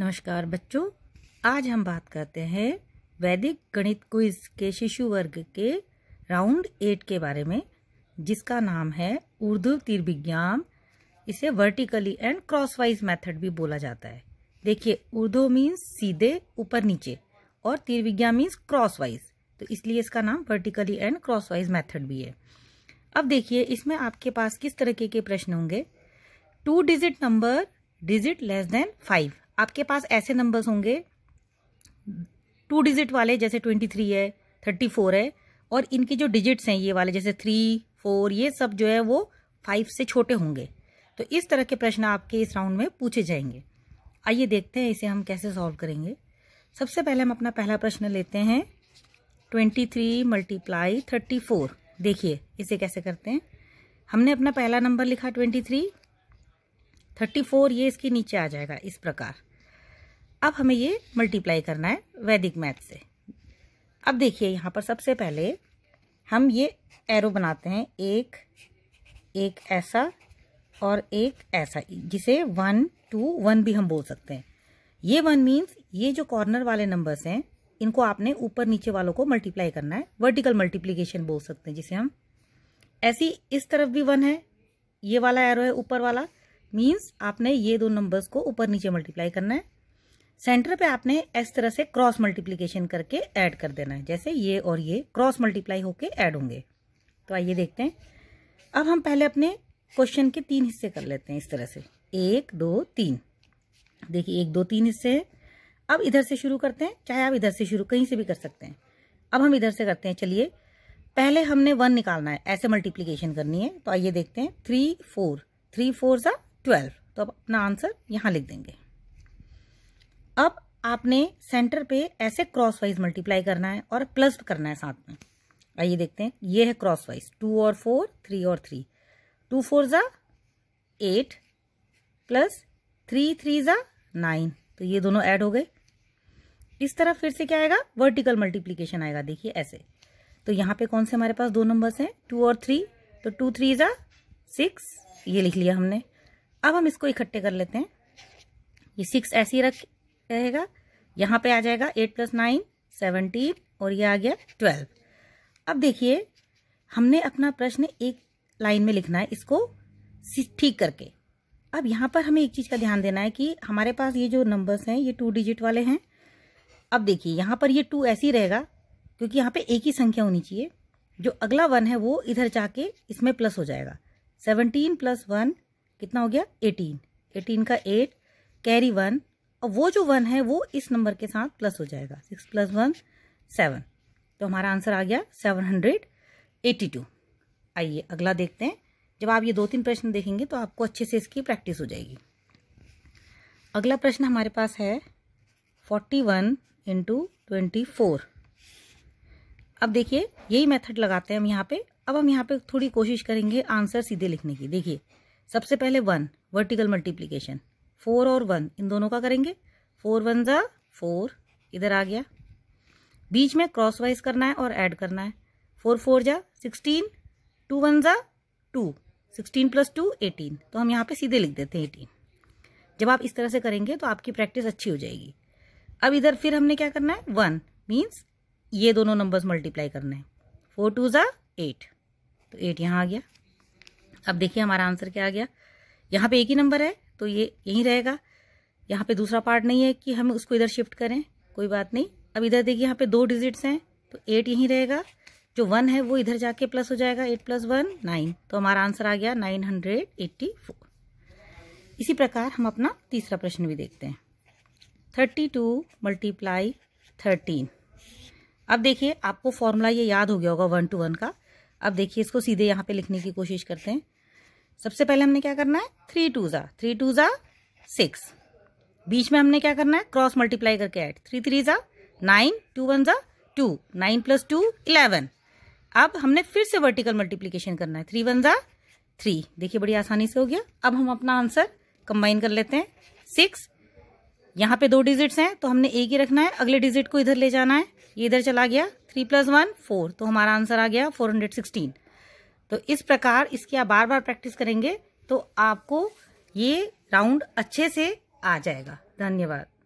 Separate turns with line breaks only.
नमस्कार बच्चों आज हम बात करते हैं वैदिक गणित क्विज के शिशु वर्ग के राउंड एट के बारे में जिसका नाम है उर्दू विज्ञान इसे वर्टिकली एंड क्रॉसवाइज मेथड भी बोला जाता है देखिए उर्दू मीन्स सीधे ऊपर नीचे और विज्ञान मीन्स क्रॉसवाइज तो इसलिए इसका नाम वर्टिकली एंड क्रॉसवाइज मैथड भी है अब देखिए इसमें आपके पास किस तरीके के प्रश्न होंगे two digit number digit less than five आपके पास ऐसे नंबर्स होंगे टू डिजिट वाले जैसे ट्वेंटी थ्री है थर्टी फोर है और इनके जो डिजिट्स हैं ये वाले जैसे थ्री फोर ये सब जो है वो फाइव से छोटे होंगे तो इस तरह के प्रश्न आपके इस राउंड में पूछे जाएंगे आइए देखते हैं इसे हम कैसे सॉल्व करेंगे सबसे पहले हम अपना पहला प्रश्न लेते हैं twenty three multiply thirty four देखिए इसे कैसे करते हैं हमने अपना पहला नंबर लिखा ट्वेंटी थ्री थर्टी फोर ये इसके नीचे आ जाएगा इस प्रकार अब हमें ये मल्टीप्लाई करना है वैदिक मैथ से अब देखिए यहाँ पर सबसे पहले हम ये एरो बनाते हैं एक एक ऐसा और एक ऐसा जिसे वन टू वन भी हम बोल सकते हैं ये वन मीन्स ये जो कॉर्नर वाले नंबर्स हैं इनको आपने ऊपर नीचे वालों को मल्टीप्लाई करना है वर्टिकल मल्टीप्लीकेशन बोल सकते हैं जिसे हम ऐसी इस तरफ भी वन है ये वाला एरो है ऊपर वाला मीन्स आपने ये दो नंबर्स को ऊपर नीचे मल्टीप्लाई करना है सेंटर पे आपने इस तरह से क्रॉस मल्टीप्लीकेशन करके ऐड कर देना है जैसे ये और ये क्रॉस मल्टीप्लाई होके ऐड होंगे तो आइए देखते हैं अब हम पहले अपने क्वेश्चन के तीन हिस्से कर लेते हैं इस तरह से एक दो तीन देखिए एक दो तीन हिस्से हैं अब इधर से शुरू करते हैं चाहे आप इधर से शुरू कहीं से भी कर सकते हैं अब हम इधर से करते हैं चलिए पहले हमने वन निकालना है ऐसे मल्टीप्लीकेशन करनी है तो आइए देखते हैं थ्री फोर थ्री फोर सा ट्वेल्व तो अब अपना आंसर यहाँ लिख देंगे अब आपने सेंटर पे ऐसे क्रॉस वाइज मल्टीप्लाई करना है और प्लस करना है साथ में आइए देखते हैं ये है क्रॉस वाइज टू और फोर थ्री और थ्री टू फोर ज़ा एट प्लस थ्री थ्री ज़ा नाइन तो ये दोनों ऐड हो गए इस तरह फिर से क्या आएगा वर्टिकल मल्टीप्लीकेशन आएगा देखिए ऐसे तो यहाँ पे कौन से हमारे पास दो नंबर्स हैं टू और थ्री तो टू थ्री ज़ा सिक्स ये लिख लिया हमने अब हम इसको इकट्ठे कर लेते हैं ये सिक्स ऐसे ही रख रहेगा यहाँ पे आ जाएगा एट प्लस नाइन सेवनटीन और ये आ गया ट्वेल्व अब देखिए हमने अपना प्रश्न एक लाइन में लिखना है इसको ठीक करके अब यहाँ पर हमें एक चीज़ का ध्यान देना है कि हमारे पास ये जो नंबर्स हैं ये टू डिजिट वाले हैं अब देखिए यहाँ पर ये टू ऐसी रहेगा क्योंकि यहाँ पे एक ही संख्या होनी चाहिए जो अगला वन है वो इधर जाके इसमें प्लस हो जाएगा सेवनटीन प्लस वन कितना हो गया एटीन एटीन का एट कैरी वन और वो जो वन है वो इस नंबर के साथ प्लस हो जाएगा सिक्स प्लस वन सेवन तो हमारा आंसर आ गया सेवन हंड्रेड एटी टू आइए अगला देखते हैं जब आप ये दो तीन प्रश्न देखेंगे तो आपको अच्छे से इसकी प्रैक्टिस हो जाएगी अगला प्रश्न हमारे पास है forty one into twenty four अब देखिए यही मेथड लगाते हैं हम यहाँ पे अब हम यहाँ पे थोड़ी कोशिश करेंगे आंसर सीधे लिखने की देखिए सबसे पहले वन वर्टिकल मल्टीप्लीकेशन फोर और वन इन दोनों का करेंगे फोर वन ज़ा फोर इधर आ गया बीच में क्रॉस वाइज करना है और ऐड करना है फोर फोर जा सिक्सटीन टू वन ज़ा two sixteen plus two eighteen तो हम यहाँ पे सीधे लिख देते हैं एटीन जब आप इस तरह से करेंगे तो आपकी प्रैक्टिस अच्छी हो जाएगी अब इधर फिर हमने क्या करना है वन मीन्स ये दोनों नंबर्स मल्टीप्लाई करना है फोर टू ज़ा एट तो एट यहाँ आ गया अब देखिए हमारा आंसर क्या आ गया यहाँ पे एक ही नंबर है तो ये यहीं रहेगा यहाँ पे दूसरा पार्ट नहीं है कि हम उसको इधर शिफ्ट करें कोई बात नहीं अब इधर देखिए यहाँ पे दो डिजिट्स हैं तो एट यहीं रहेगा जो वन है वो इधर जाके प्लस हो जाएगा एट प्लस वन नाइन तो हमारा आंसर आ गया नाइन हंड्रेड एट्टी फोर इसी प्रकार हम अपना तीसरा प्रश्न भी देखते हैं थर्टी टू मल्टीप्लाई थर्टीन अब देखिए आपको फॉर्मूला ये याद हो गया होगा वन टू वन का अब देखिए इसको सीधे यहाँ पे लिखने की कोशिश करते हैं सबसे पहले हमने क्या करना है थ्री टू ज़ा थ्री टू ज़ा सिक्स बीच में हमने क्या करना है क्रॉस मल्टीप्लाई करके ऐड थ्री थ्री ज़ा नाइन टू वन ज़ा two nine plus two eleven अब हमने फिर से वर्टिकल मल्टीप्लीकेशन करना है थ्री वन ज़ा थ्री देखिए बड़ी आसानी से हो गया अब हम अपना आंसर कंबाइन कर लेते हैं सिक्स यहाँ पे दो डिजिट्स हैं तो हमने एक ही रखना है अगले डिजिट को इधर ले जाना है ये इधर चला गया थ्री प्लस वन फोर तो हमारा आंसर आ गया फोर हंड्रेड सिक्सटीन तो इस प्रकार इसकी आप बार बार प्रैक्टिस करेंगे तो आपको ये राउंड अच्छे से आ जाएगा धन्यवाद